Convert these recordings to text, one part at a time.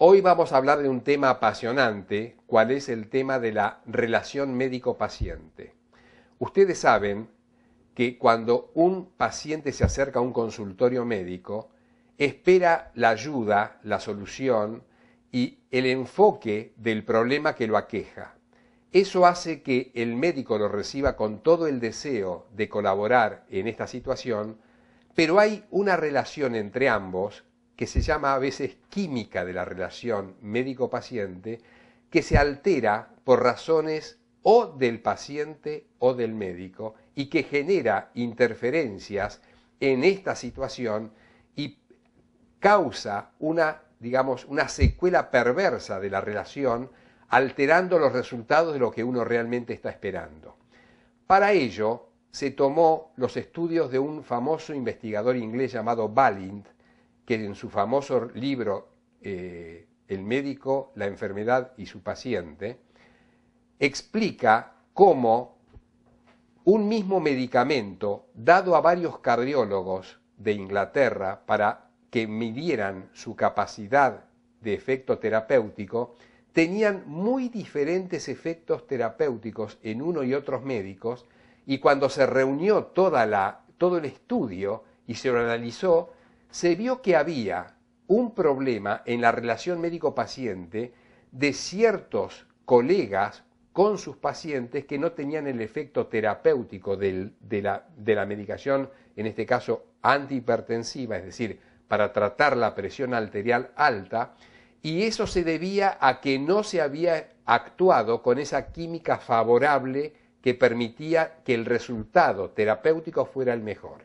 Hoy vamos a hablar de un tema apasionante, cuál es el tema de la relación médico-paciente. Ustedes saben que cuando un paciente se acerca a un consultorio médico, espera la ayuda, la solución y el enfoque del problema que lo aqueja. Eso hace que el médico lo reciba con todo el deseo de colaborar en esta situación, pero hay una relación entre ambos que se llama a veces química de la relación médico-paciente, que se altera por razones o del paciente o del médico y que genera interferencias en esta situación y causa una, digamos, una secuela perversa de la relación, alterando los resultados de lo que uno realmente está esperando. Para ello, se tomó los estudios de un famoso investigador inglés llamado Balint, que en su famoso libro eh, El médico, la enfermedad y su paciente, explica cómo un mismo medicamento dado a varios cardiólogos de Inglaterra para que midieran su capacidad de efecto terapéutico, tenían muy diferentes efectos terapéuticos en uno y otros médicos, y cuando se reunió todo el estudio y se lo analizó, se vio que había un problema en la relación médico-paciente de ciertos colegas con sus pacientes que no tenían el efecto terapéutico de, la, de la medicación, en este caso antihipertensiva, es decir, para tratar la presión arterial alta, y eso se debía a que no se había actuado con esa química favorable que permitía que el resultado terapéutico fuera el mejor.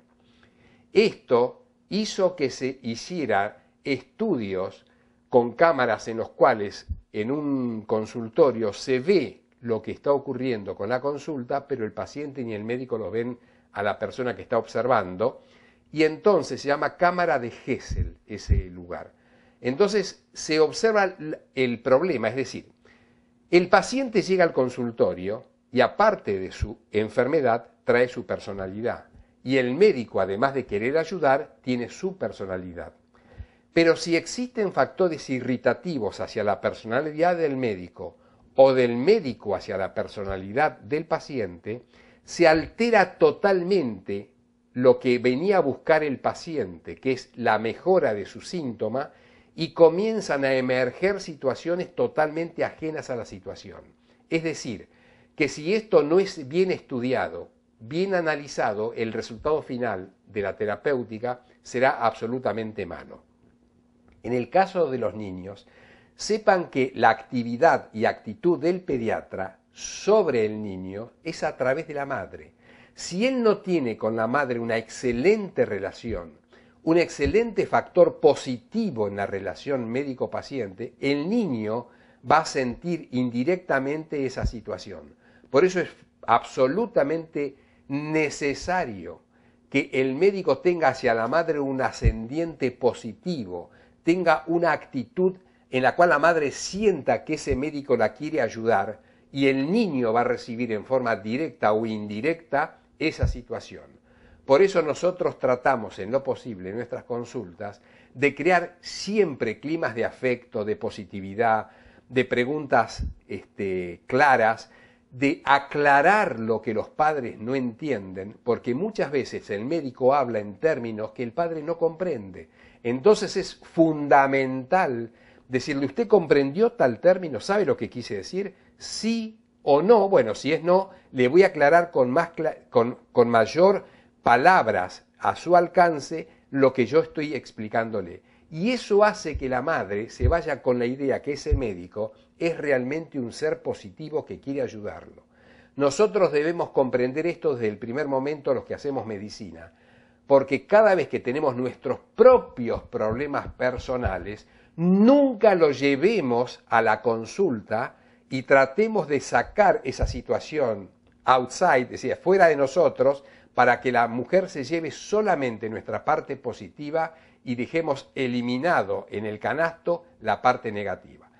Esto hizo que se hiciera estudios con cámaras en los cuales en un consultorio se ve lo que está ocurriendo con la consulta, pero el paciente ni el médico lo ven a la persona que está observando, y entonces se llama cámara de Gesell ese lugar. Entonces se observa el problema, es decir, el paciente llega al consultorio y aparte de su enfermedad trae su personalidad, y el médico, además de querer ayudar, tiene su personalidad. Pero si existen factores irritativos hacia la personalidad del médico o del médico hacia la personalidad del paciente, se altera totalmente lo que venía a buscar el paciente, que es la mejora de su síntoma, y comienzan a emerger situaciones totalmente ajenas a la situación. Es decir, que si esto no es bien estudiado bien analizado, el resultado final de la terapéutica será absolutamente malo. En el caso de los niños, sepan que la actividad y actitud del pediatra sobre el niño es a través de la madre. Si él no tiene con la madre una excelente relación, un excelente factor positivo en la relación médico-paciente, el niño va a sentir indirectamente esa situación. Por eso es absolutamente necesario que el médico tenga hacia la madre un ascendiente positivo, tenga una actitud en la cual la madre sienta que ese médico la quiere ayudar y el niño va a recibir en forma directa o indirecta esa situación. Por eso nosotros tratamos en lo posible en nuestras consultas de crear siempre climas de afecto, de positividad, de preguntas este, claras de aclarar lo que los padres no entienden, porque muchas veces el médico habla en términos que el padre no comprende. Entonces es fundamental decirle, ¿usted comprendió tal término? ¿Sabe lo que quise decir? Sí o no. Bueno, si es no, le voy a aclarar con, más con, con mayor palabras a su alcance lo que yo estoy explicándole. Y eso hace que la madre se vaya con la idea que ese médico es realmente un ser positivo que quiere ayudarlo. Nosotros debemos comprender esto desde el primer momento los que hacemos medicina, porque cada vez que tenemos nuestros propios problemas personales, nunca lo llevemos a la consulta y tratemos de sacar esa situación outside, es decir, fuera de nosotros, para que la mujer se lleve solamente nuestra parte positiva y dejemos eliminado en el canasto la parte negativa.